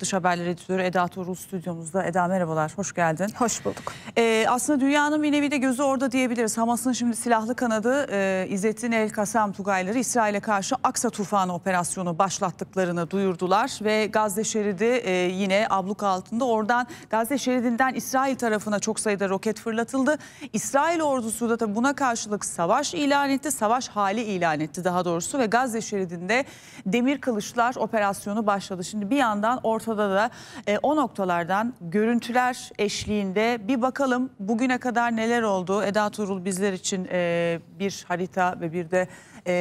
Dış Haberleri Editörü Eda Torul stüdyomuzda. Eda merhabalar, hoş geldin. Hoş bulduk. Ee, aslında dünyanın bir nevi de gözü orada diyebiliriz. Hamas'ın şimdi silahlı kanadı e, İzzettin El Kasam Tugayları İsrail'e karşı Aksa Tufanı operasyonu başlattıklarını duyurdular. Ve Gazze şeridi e, yine abluk altında. Oradan Gazze şeridinden İsrail tarafına çok sayıda roket fırlatıldı. İsrail ordusu da tabii buna karşılık savaş ilan etti. Savaş hali ilan etti daha doğrusu. Ve Gazze şeridinde demir kılıçlar operasyonu başladı. Şimdi bir yandan orada ortada da e, o noktalardan görüntüler eşliğinde bir bakalım bugüne kadar neler oldu. Eda Tuğrul bizler için e, bir harita ve bir de e,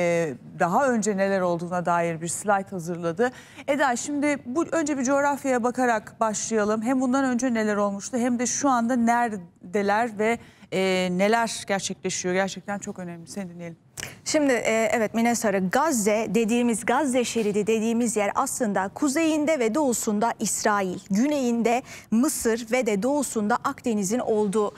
daha önce neler olduğuna dair bir slayt hazırladı. Eda şimdi bu önce bir coğrafyaya bakarak başlayalım. Hem bundan önce neler olmuştu hem de şu anda neredeler ve e, neler gerçekleşiyor gerçekten çok önemli. Seni dinleyelim. Şimdi e, evet Minesar'ı Gazze dediğimiz Gazze şeridi dediğimiz yer aslında kuzeyinde ve doğusunda İsrail, güneyinde Mısır ve de doğusunda Akdeniz'in olduğu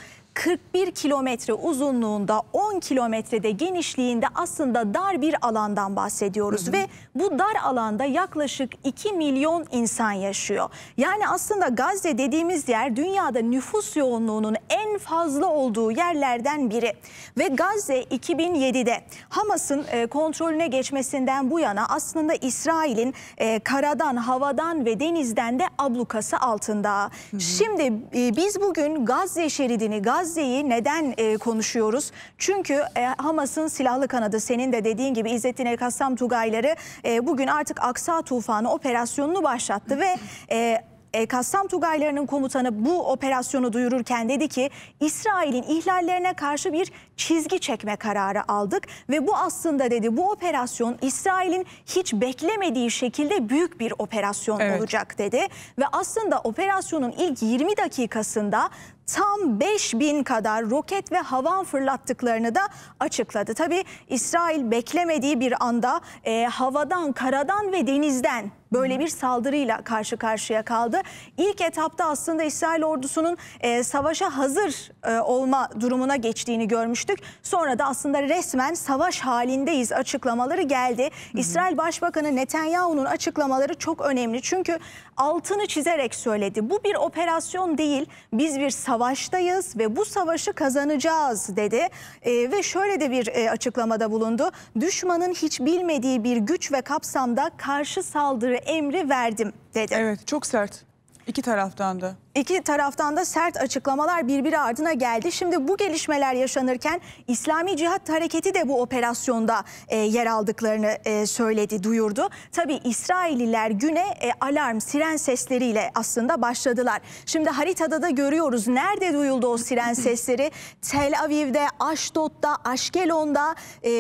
41 kilometre uzunluğunda 10 kilometrede genişliğinde aslında dar bir alandan bahsediyoruz. Hı hı. Ve bu dar alanda yaklaşık 2 milyon insan yaşıyor. Yani aslında Gazze dediğimiz yer dünyada nüfus yoğunluğunun en fazla olduğu yerlerden biri. Ve Gazze 2007'de Hamas'ın e, kontrolüne geçmesinden bu yana aslında İsrail'in e, karadan, havadan ve denizden de ablukası altında. Hı hı. Şimdi e, biz bugün Gazze şeridini, Gazze Gazze'yi neden e, konuşuyoruz? Çünkü e, Hamas'ın silahlı kanadı senin de dediğin gibi İzzettin El Kassam Tugayları e, bugün artık Aksa Tufanı operasyonunu başlattı ve... E, e, Kassam Tugaylarının komutanı bu operasyonu duyururken dedi ki İsrail'in ihlallerine karşı bir çizgi çekme kararı aldık ve bu aslında dedi bu operasyon İsrail'in hiç beklemediği şekilde büyük bir operasyon evet. olacak dedi ve aslında operasyonun ilk 20 dakikasında tam 5 bin kadar roket ve havan fırlattıklarını da açıkladı. Tabi İsrail beklemediği bir anda e, havadan, karadan ve denizden böyle bir saldırıyla karşı karşıya kaldı. İlk etapta aslında İsrail ordusunun e, savaşa hazır e, olma durumuna geçtiğini görmüştük. Sonra da aslında resmen savaş halindeyiz açıklamaları geldi. Hı hı. İsrail Başbakanı Netanyahu'nun açıklamaları çok önemli. Çünkü altını çizerek söyledi. Bu bir operasyon değil. Biz bir savaştayız ve bu savaşı kazanacağız dedi. E, ve şöyle de bir e, açıklamada bulundu. Düşmanın hiç bilmediği bir güç ve kapsamda karşı saldırı emri verdim dedi. Evet çok sert. İki taraftan da. İki taraftan da sert açıklamalar birbiri ardına geldi. Şimdi bu gelişmeler yaşanırken İslami Cihat Hareketi de bu operasyonda e, yer aldıklarını e, söyledi, duyurdu. Tabi İsrailliler güne e, alarm, siren sesleriyle aslında başladılar. Şimdi haritada da görüyoruz nerede duyuldu o siren sesleri. Tel Aviv'de, Aşdod'da, Aşkelon'da e,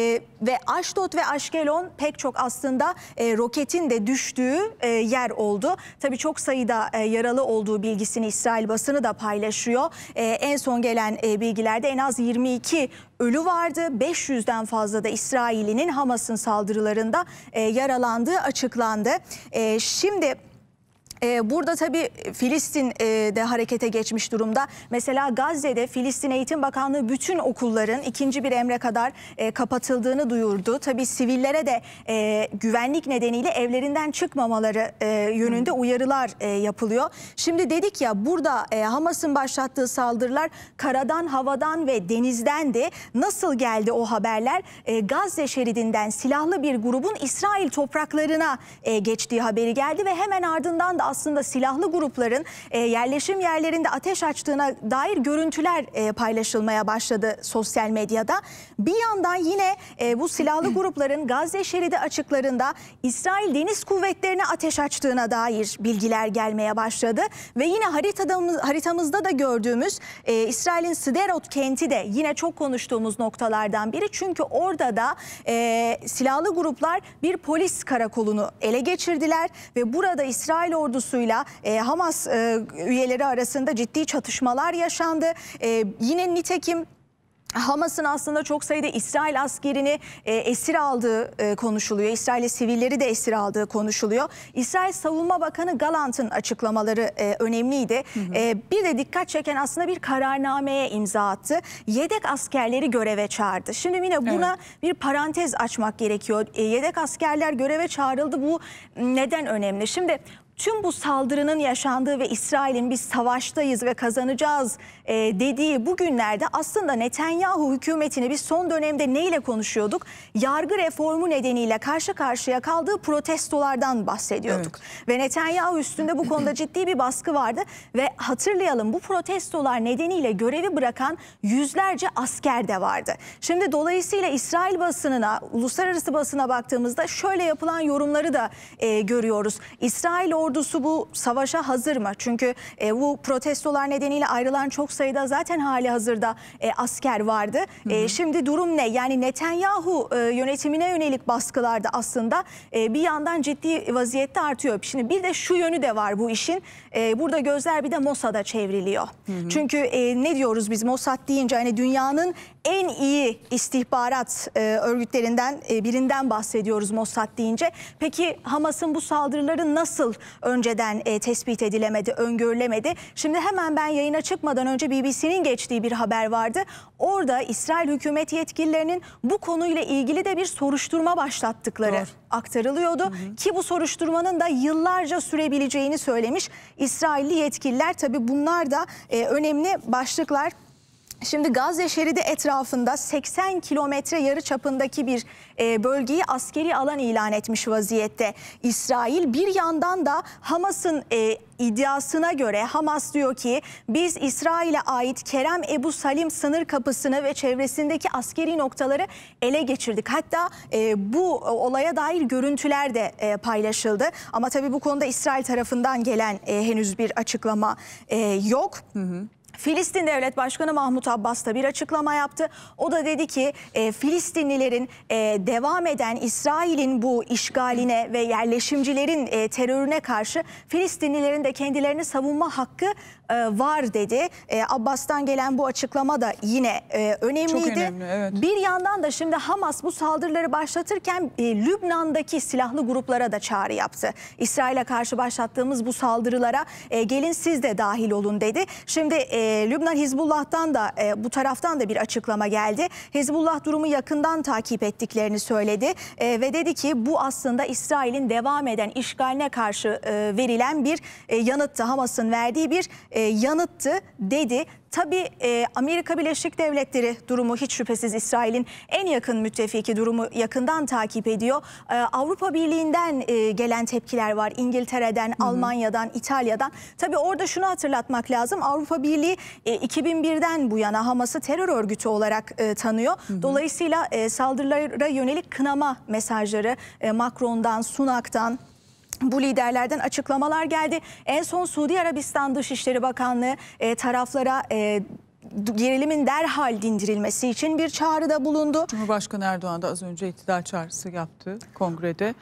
ve Aşdod ve Aşkelon pek çok aslında e, roketin de düştüğü e, yer oldu. Tabi çok sayıda e, yaralı olduğu bilgisini İsrail basını da paylaşıyor. E, en son gelen e, bilgilerde en az 22 ölü vardı. 500'den fazla da İsrail'inin Hamas'ın saldırılarında e, yaralandığı açıklandı. E, şimdi... E, burada tabii Filistin e, de harekete geçmiş durumda. Mesela Gazze'de Filistin Eğitim Bakanlığı bütün okulların ikinci bir emre kadar e, kapatıldığını duyurdu. Tabii sivillere de e, güvenlik nedeniyle evlerinden çıkmamaları e, yönünde hmm. uyarılar e, yapılıyor. Şimdi dedik ya burada e, Hamas'ın başlattığı saldırılar karadan, havadan ve denizdendi. Nasıl geldi o haberler? E, Gazze şeridinden silahlı bir grubun İsrail topraklarına e, geçtiği haberi geldi ve hemen ardından da aslında silahlı grupların e, yerleşim yerlerinde ateş açtığına dair görüntüler e, paylaşılmaya başladı sosyal medyada. Bir yandan yine e, bu silahlı grupların Gazze şeridi açıklarında İsrail Deniz Kuvvetleri'ne ateş açtığına dair bilgiler gelmeye başladı. Ve yine haritada, haritamızda da gördüğümüz e, İsrail'in Sderot kenti de yine çok konuştuğumuz noktalardan biri. Çünkü orada da e, silahlı gruplar bir polis karakolunu ele geçirdiler ve burada İsrail ordusu ordusuyla e, Hamas e, üyeleri arasında ciddi çatışmalar yaşandı. E, yine nitekim Hamas'ın aslında çok sayıda İsrail askerini e, esir aldığı e, konuşuluyor. İsrail'e sivilleri de esir aldığı konuşuluyor. İsrail Savunma Bakanı Galant'ın açıklamaları e, önemliydi. Hı hı. E, bir de dikkat çeken aslında bir kararnameye imza attı. Yedek askerleri göreve çağırdı. Şimdi yine buna evet. bir parantez açmak gerekiyor. E, yedek askerler göreve çağrıldı. Bu neden önemli? Şimdi tüm bu saldırının yaşandığı ve İsrail'in biz savaştayız ve kazanacağız e, dediği bu günlerde aslında Netanyahu hükümetini biz son dönemde neyle konuşuyorduk? Yargı reformu nedeniyle karşı karşıya kaldığı protestolardan bahsediyorduk. Evet. Ve Netanyahu üstünde bu konuda ciddi bir baskı vardı ve hatırlayalım bu protestolar nedeniyle görevi bırakan yüzlerce asker de vardı. Şimdi dolayısıyla İsrail basınına, uluslararası basına baktığımızda şöyle yapılan yorumları da e, görüyoruz. İsrail ordusu ordusu bu savaşa hazır mı? Çünkü e, bu protestolar nedeniyle ayrılan çok sayıda zaten hali hazırda e, asker vardı. Hı hı. E, şimdi durum ne? Yani Netanyahu e, yönetimine yönelik baskılarda aslında e, bir yandan ciddi vaziyette artıyor. Şimdi bir de şu yönü de var bu işin. E, burada gözler bir de Mossad'a çevriliyor. Hı hı. Çünkü e, ne diyoruz biz Mossad deyince hani dünyanın en iyi istihbarat e, örgütlerinden e, birinden bahsediyoruz Mossad deyince. Peki Hamas'ın bu saldırıları nasıl önceden e, tespit edilemedi, öngörülemedi. Şimdi hemen ben yayına çıkmadan önce BBC'nin geçtiği bir haber vardı. Orada İsrail hükümet yetkililerinin bu konuyla ilgili de bir soruşturma başlattıkları Doğru. aktarılıyordu. Hı hı. Ki bu soruşturmanın da yıllarca sürebileceğini söylemiş İsrailli yetkililer. Tabii bunlar da e, önemli başlıklar. Şimdi Gazze şeridi etrafında 80 kilometre yarı çapındaki bir e, bölgeyi askeri alan ilan etmiş vaziyette İsrail. Bir yandan da Hamas'ın e, iddiasına göre Hamas diyor ki biz İsrail'e ait Kerem Ebu Salim sınır kapısını ve çevresindeki askeri noktaları ele geçirdik. Hatta e, bu olaya dair görüntüler de paylaşıldı. Ama tabii bu konuda İsrail tarafından gelen henüz bir açıklama yok. Hı hı. Filistin Devlet Başkanı Mahmut Abbas da bir açıklama yaptı. O da dedi ki e, Filistinlilerin e, devam eden İsrail'in bu işgaline ve yerleşimcilerin e, terörüne karşı Filistinlilerin de kendilerini savunma hakkı e, var dedi. E, Abbas'tan gelen bu açıklama da yine e, önemliydi. Çok önemli, evet. Bir yandan da şimdi Hamas bu saldırıları başlatırken e, Lübnan'daki silahlı gruplara da çağrı yaptı. İsrail'e karşı başlattığımız bu saldırılara e, gelin siz de dahil olun dedi. Şimdi e, ee, Lübnan Hizbullah'tan da e, bu taraftan da bir açıklama geldi. Hizbullah durumu yakından takip ettiklerini söyledi e, ve dedi ki bu aslında İsrail'in devam eden işgaline karşı e, verilen bir e, yanıttı. Hamas'ın verdiği bir e, yanıttı dedi. Tabii e, Amerika Birleşik Devletleri durumu hiç şüphesiz İsrail'in en yakın müttefiki durumu yakından takip ediyor. E, Avrupa Birliği'nden e, gelen tepkiler var. İngiltere'den, Hı -hı. Almanya'dan, İtalya'dan. Tabii orada şunu hatırlatmak lazım. Avrupa Birliği e, 2001'den bu yana Hamas'ı terör örgütü olarak e, tanıyor. Hı -hı. Dolayısıyla e, saldırılara yönelik kınama mesajları e, Macron'dan, Sunak'tan, bu liderlerden açıklamalar geldi. En son Suudi Arabistan Dışişleri Bakanlığı e, taraflara e, gerilimin derhal dindirilmesi için bir çağrıda bulundu. Cumhurbaşkanı Erdoğan da az önce iktidar çağrısı yaptı kongrede.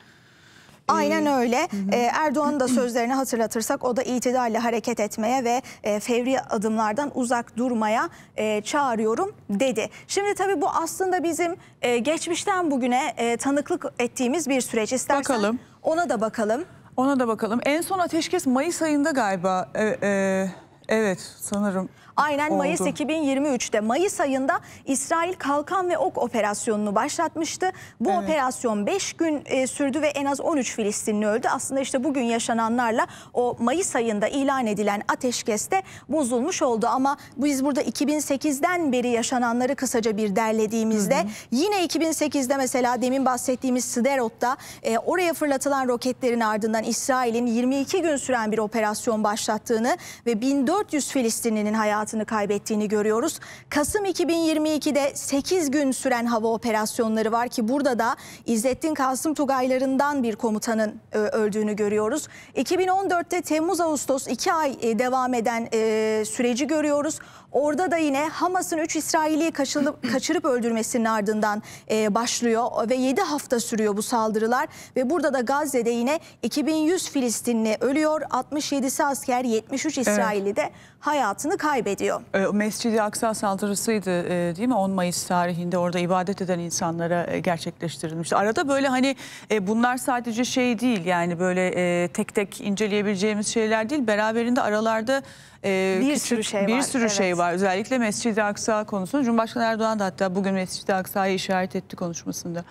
Aynen öyle. Hı ee, Erdoğan'ın da sözlerini hatırlatırsak o da itidalle hareket etmeye ve e, fevri adımlardan uzak durmaya e, çağırıyorum dedi. Şimdi tabii bu aslında bizim e, geçmişten bugüne e, tanıklık ettiğimiz bir süreç. İstersen bakalım. ona da bakalım. Ona da bakalım. En son ateşkes Mayıs ayında galiba. E, e, evet sanırım. Aynen Oldu. Mayıs 2023'te Mayıs ayında İsrail Kalkan ve Ok operasyonunu başlatmıştı. Bu evet. operasyon 5 gün e, sürdü ve en az 13 Filistinli öldü. Aslında işte bugün yaşananlarla o Mayıs ayında ilan edilen ateşkeste bozulmuş oldu. Ama biz burada 2008'den beri yaşananları kısaca bir derlediğimizde hı hı. yine 2008'de mesela demin bahsettiğimiz Siderot'ta e, oraya fırlatılan roketlerin ardından İsrail'in 22 gün süren bir operasyon başlattığını ve 1400 Filistinlinin hayatını hayatını kaybettiğini görüyoruz. Kasım 2022'de 8 gün süren hava operasyonları var ki burada da İzzettin Kasım Tugaylarından bir komutanın e, öldüğünü görüyoruz. 2014'te Temmuz-Ağustos 2 ay e, devam eden e, süreci görüyoruz. Orada da yine Hamas'ın 3 İsrail'i kaçırıp öldürmesinin ardından e, başlıyor ve 7 hafta sürüyor bu saldırılar. Ve burada da Gazze'de yine 2100 Filistinli ölüyor, 67'si asker, 73 İsrail'i evet. de hayatını kaybediyor. E, Mescid-i Aksa saldırısıydı e, değil mi? 10 Mayıs tarihinde orada ibadet eden insanlara e, gerçekleştirilmişti. Arada böyle hani bunlar sadece şey değil yani böyle tek tek inceleyebileceğimiz şeyler değil. Beraberinde aralarda e, bir küçük, sürü şey bir var. sürü şey evet. şey var. Özellikle Mescid-i Aksa konusunu Cumhurbaşkanı Erdoğan da hatta bugün Mescid-i Aksa'yı işaret etti konuşmasında.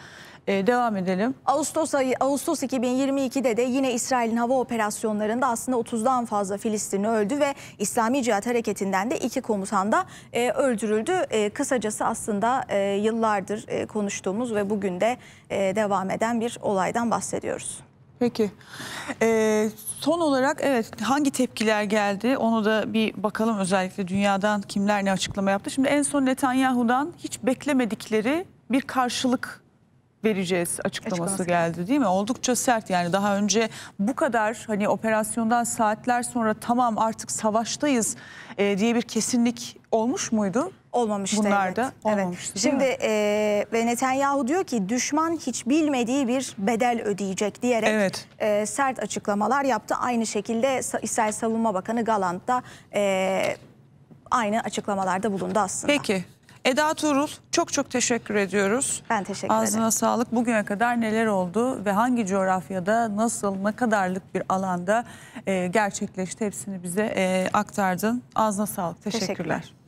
Ee, devam edelim. Ağustos ayı Ağustos 2022'de de yine İsrail'in hava operasyonlarında aslında 30'dan fazla Filistinli öldü ve İslami Cihat Hareketi'nden de iki komutan da e, öldürüldü. E, kısacası aslında e, yıllardır e, konuştuğumuz ve bugün de e, devam eden bir olaydan bahsediyoruz. Peki. Ee, son olarak evet hangi tepkiler geldi onu da bir bakalım özellikle dünyadan kimler ne açıklama yaptı. Şimdi en son Netanyahu'dan hiç beklemedikleri bir karşılık vereceğiz açıklaması, açıklaması geldi değil mi? Oldukça sert yani daha önce bu kadar hani operasyondan saatler sonra tamam artık savaştayız e, diye bir kesinlik olmuş muydu? olmamıştı. Bunlar evet. da olmamıştı. Evet. Şimdi e, ve Netanyahu diyor ki düşman hiç bilmediği bir bedel ödeyecek diyerek evet. e, sert açıklamalar yaptı. Aynı şekilde İsrail Savunma Bakanı Galant da e, aynı açıklamalarda bulundu aslında. Peki. Eda Turul çok çok teşekkür ediyoruz. Ben teşekkür Ağzına ederim. Ağzına sağlık. Bugüne kadar neler oldu ve hangi coğrafyada nasıl ne kadarlık bir alanda e, gerçekleşti hepsini bize e, aktardın. Ağzına sağlık. Teşekkürler. Teşekkür.